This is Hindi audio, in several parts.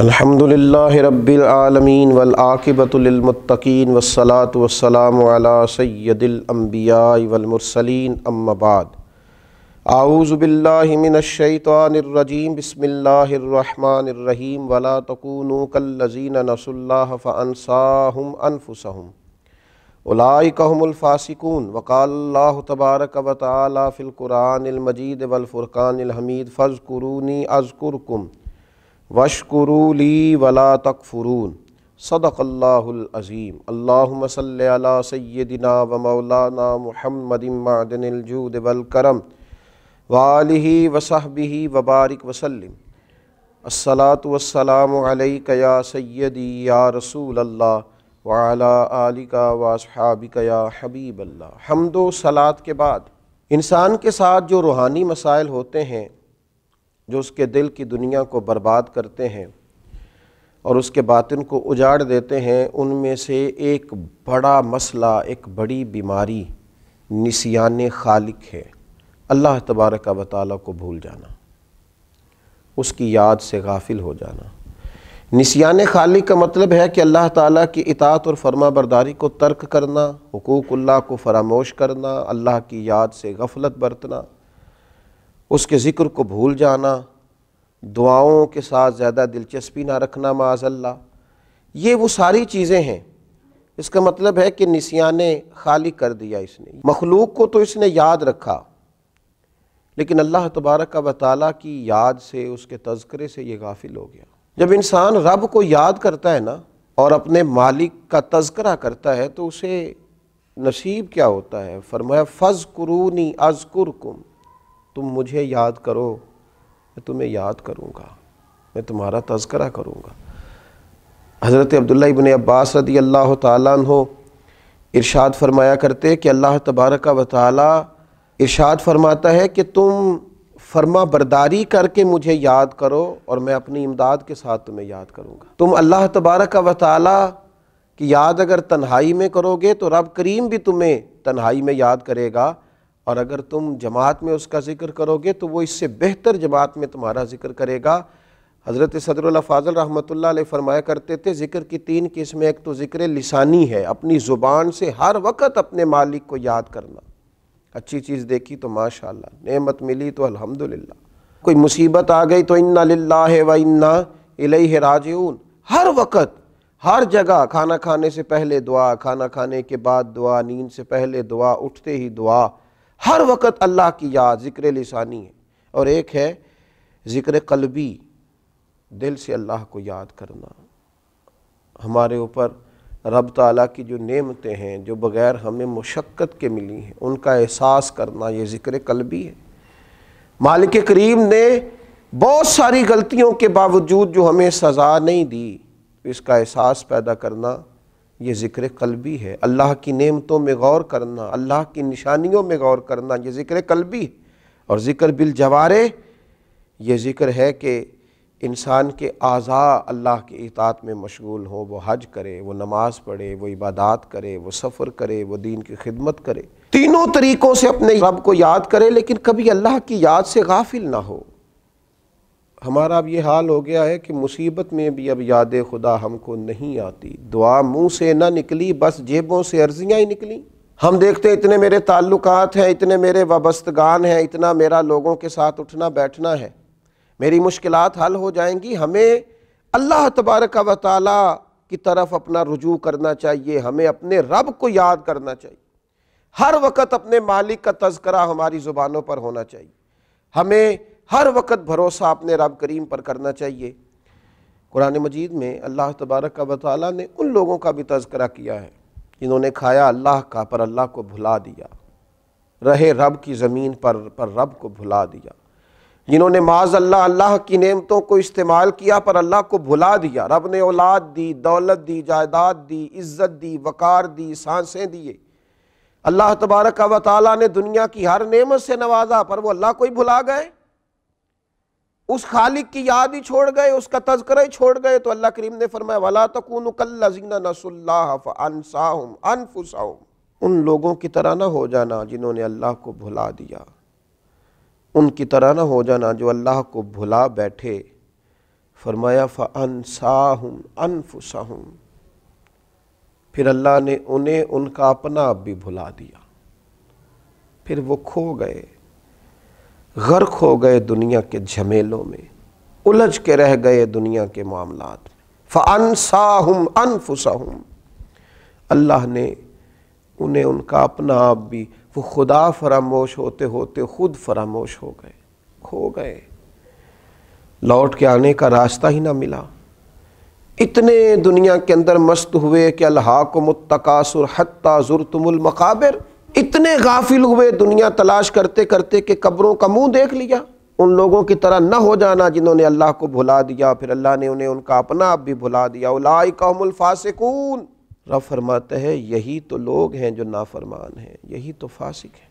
अल्हम्दुलिल्लाह रब्बिल आलमीन वल आकिबतुलमतकीन वसलात वसलाम अला सैदिल अम्बिया वल मुरसलीन अम्माबाद आऊज़बिल्लिमिनशैतरजीम बसमिल्लाम वला तकूनु कल्लजीन नसल्लाह फ़नसाहम अनफुसहम उलाइकहमुलफ़ासिकून वक़ाल्ला तबारक व ताली फ़िलकुरानमजीद वलफ़ुरक़ानहमीद फ़ज़ कुरूनी अज़कुरकुम वशकुरूली वला तकफुरून सदक़ल्लाज़ीम अल्लाम सल सैदिना व मौलाना महमदिमादनजूद वलकरम वाली वसहबी वबारक वसलम असलात वसलाम या सैदी या रसूल अल्लाह वाला आलिका वासहाबिकया हबीब अल्लाह हमदो सलात के बाद इंसान के साथ जो रूहानी मसाइल होते हैं जो उसके दिल की दुनिया को बर्बाद करते हैं और उसके बातिन को उजाड़ देते हैं उनमें से एक बड़ा मसला एक बड़ी बीमारी निसियान खालिक है अल्लाह तबारक वाली को भूल जाना उसकी याद से गाफिल हो जाना निसियान खालिक का मतलब है कि अल्लाह ताला की इतात और फरमा बरदारी को तर्क करना अल्लाह को फरामोश करना अल्लाह की याद से गफलत बरतना उसके ज़िक्र को भूल जाना दुआओं के साथ ज़्यादा दिलचस्पी ना रखना माजल्ला ये वो सारी चीज़ें हैं इसका मतलब है कि निसियान खाली कर दिया इसने मखलूक को तो इसने याद रखा लेकिन अल्लाह तबारक व ताली की याद से उसके तस्करे से ये गाफिल हो गया जब इंसान रब को याद करता है ना और अपने मालिक का तस्करा करता है तो उसे नसीब क्या होता है फरमाया फ़ज़ कुरूनी अज़ तुम मुझे याद करो मैं तुम्हें याद करूँगा मैं तुम्हारा तस्करा करूँगा हज़रत अब्दुल्ला इबन अब्बास रदी अल्लाह तहो इरशाद फरमाया करते कि अल्लाह तबारक व ताली इरशाद फरमाता है कि तुम फर्मा बरदारी करके मुझे याद करो और मैं अपनी इमदाद के साथ तुम्हें याद करूँगा तुम अल्लाह तबारक व ताली की याद अगर तन्हाई में करोगे तो रब करीम भी तुम्हें तन्हाई में याद करेगा और अगर तुम जमात में उसका ज़िक्र करोगे तो वो इससे बेहतर जमात में तुम्हारा ज़िक्र करेगा हज़रत सदरुल्ला फ़ाज़ल रहमतुल्लाह फरमाया करते थे ज़िक्र की तीन किस्में एक तो ज़िक्र लिसानी है अपनी ज़ुबान से हर वक्त अपने मालिक को याद करना अच्छी चीज़ देखी तो माशा नमत मिली तो अल्हम्दुलिल्लाह कोई मुसीबत आ गई तो इन्ना ला है व इन्ना है राज हर वक्त हर जगह खाना खाने से पहले दुआ खाना खाने के बाद दुआ नींद से पहले दुआ उठते ही दुआ हर वक्त अल्लाह की याद ज़िक्र लसानी है और एक है ज़िक्र कलबी दिल से अल्लाह को याद करना हमारे ऊपर रब ताली की जो नेमतें हैं जो बग़ैर हमें मशक्क़त के मिली हैं उनका एहसास करना ये ज़िक्र कलबी है मालिक करीम ने बहुत सारी गलतियों के बावजूद जो हमें सज़ा नहीं दी इसका एहसास पैदा करना ये ज़िक्र कलबी है अल्लाह की नेमतों में गौर करना अल्लाह की निशानियों में गौर करना ये ज़िक्र कलबी और ज़िक्र बिल जवारे ये ज़िक्र है कि इंसान के आज़ा अल्लाह के इतात में मशगूल हों वो हज करे वो नमाज़ पढ़े वो इबादत करे वो सफ़र करे वो दीन की खिदमत करे तीनों तरीक़ों से अपने रब को याद करे लेकिन कभी अल्लाह की याद से गाफिल ना हो हमारा अब ये हाल हो गया है कि मुसीबत में भी अब याद खुदा हमको नहीं आती दुआ मुंह से ना निकली बस जेबों से अर्जियाँ ही निकली हम देखते इतने मेरे ताल्लुकात हैं इतने मेरे वाबस्तगान हैं इतना मेरा लोगों के साथ उठना बैठना है मेरी मुश्किल हल हो जाएंगी हमें अल्लाह तबारक व की तरफ अपना रुजू करना चाहिए हमें अपने रब को याद करना चाहिए हर वक्त अपने मालिक का तस्करा हमारी ज़ुबानों पर होना चाहिए हमें हर वक्त भरोसा अपने रब करीम पर करना चाहिए कुरान मजीद में अल्लाह तबारक वाली ने उन लोगों का भी तस्करा किया है जिन्होंने खाया अल्लाह का पर अल्लाह को भुला दिया रहे रब की ज़मीन पर पर रब को भुला दिया जिन्होंने माज अल्लाह अल्लाह की नेमतों को इस्तेमाल किया पर अल्लाह को भुला दिया रब ने औलाद दी दौलत दी जायदाद दी इज़्ज़त दी वक़ार दी सांसें दिए अल्लाह तबारक व ताली ने दुनिया की हर नेमत से नवाजा पर वो अल्लाह को ही भुला गए उस खालिक की याद ही छोड़ गए उसका तस्करा ही छोड़ गए तो अल्लाह करीम ने फरमाया वाला तो कल्लाजीना नसल्लाहम अनफुसाहम उन लोगों की तरह ना हो जाना जिन्होंने अल्लाह को भुला दिया उनकी तरह ना हो जाना जो अल्लाह को भुला बैठे फरमाया फ़नसाहम अनफुसाहम फिर अल्लाह ने उन्हें उनका अपना आप भी भुला दिया फिर वो खो गए गर्क हो गए दुनिया के झमेलों में उलझ के रह गए दुनिया के मामलात में फ़ानसाहम अनफुसहम अल्लाह ने उन्हें उनका अपना आप भी वो खुदा फरामोश होते होते खुद फरामोश हो गए खो गए लौट के आने का रास्ता ही ना मिला इतने दुनिया के अंदर मस्त हुए कि अल्हा को मुतकासुर हत्ता ज़ुरतुल मकाबिर इतने गाफिल हुए दुनिया तलाश करते करते कि कब्रों का मुंह देख लिया उन लोगों की तरह न हो जाना जिन्होंने अल्लाह को भुला दिया फिर अल्लाह ने उन्हें उनका अपना आप भी भुला दिया उलाई उलाकमफासिकून रब फरमाते हैं यही तो लोग हैं जो नाफरमान हैं यही तो फासिक हैं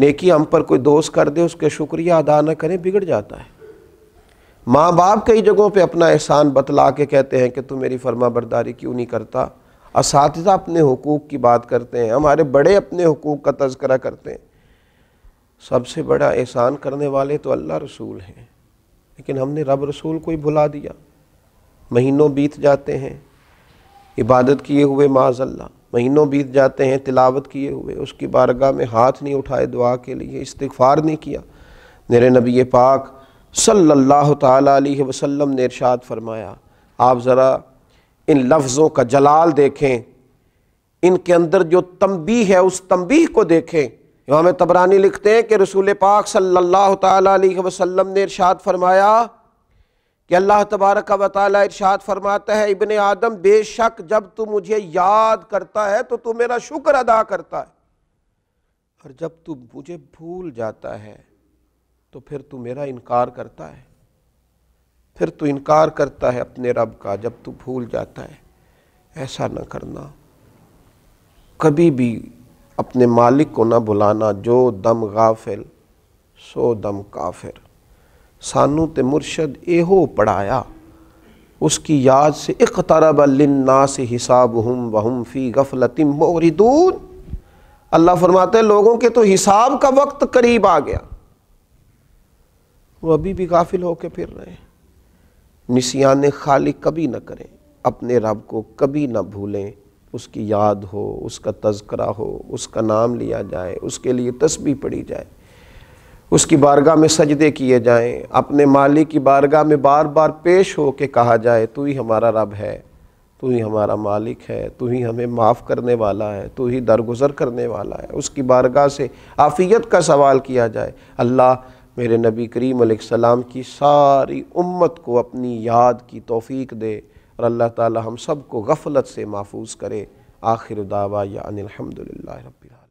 नेकी हम पर कोई दोस्त कर दे उसके शुक्रिया अदा न करें बिगड़ जाता है माँ बाप कई जगहों पे अपना एहसान बतला के कहते हैं कि तू मेरी फर्मा बर्दारी क्यों नहीं करता इस अपने हकूक़ की बात करते हैं हमारे बड़े अपने हकूक़ का तस्करा करते हैं सबसे बड़ा एहसान करने वाले तो अल्लाह रसूल हैं लेकिन हमने रब रसूल को ही भुला दिया महीनों बीत जाते हैं इबादत किए हुए माजल्ला महीनों बीत जाते हैं तिलावत किए हुए उसकी बारगाह में हाथ नहीं उठाए दुआ के लिए इस्तफार नहीं किया मेरे नबी पाक सल्लल्लाहु सल्ला वसल्लम ने इरशाद फरमाया आप ज़रा इन लफ्ज़ों का जलाल देखें इनके अंदर जो तंबी है उस तंबी को देखें इमाम तबरानी लिखते हैं कि रसूल पाक सल्लल्लाहु अलैहि वसल्लम ने इरशाद फरमाया कि अल्लाह तबारक व ताली इरशाद फरमाता है इबन आदम बेशक जब तू मुझे याद करता है तो तू मेरा शुक्र अदा करता है और जब तू मुझे भूल जाता है तो फिर तू मेरा इनकार करता है फिर तू इनकार करता है अपने रब का जब तू भूल जाता है ऐसा ना करना कभी भी अपने मालिक को ना बुलाना जो दम गाफिल सो दम काफिर सानू ते मुर्शद एहो पढ़ाया उसकी याद से तरब ना से हिसाब हम वहम फ़ी गफलतिम दून अल्लाह फरमाते हैं लोगों के तो हिसाब का वक्त करीब आ गया वो अभी भी गाफिल होके फिर रहे हैं निशियाने खाली कभी ना करें अपने रब को कभी ना भूलें उसकी याद हो उसका तस्करा हो उसका नाम लिया जाए उसके लिए तस्बी पढ़ी जाए उसकी बारगाह में सजदे किए जाएं अपने मालिक की बारगाह में बार बार पेश हो के कहा जाए तू ही हमारा रब है तू ही हमारा मालिक है तू ही हमें माफ़ करने वाला है तू ही दरगुजर करने वाला है उसकी बारगाह से आफ़ियत का सवाल किया जाए अल्लाह मेरे नबी करीम सलाम की सारी उम्मत को अपनी याद की तोफ़ी दे और अल्लाह ताली हम सब को गफलत से महफूज करे आखिर दावा या अनिलहमदिल्ला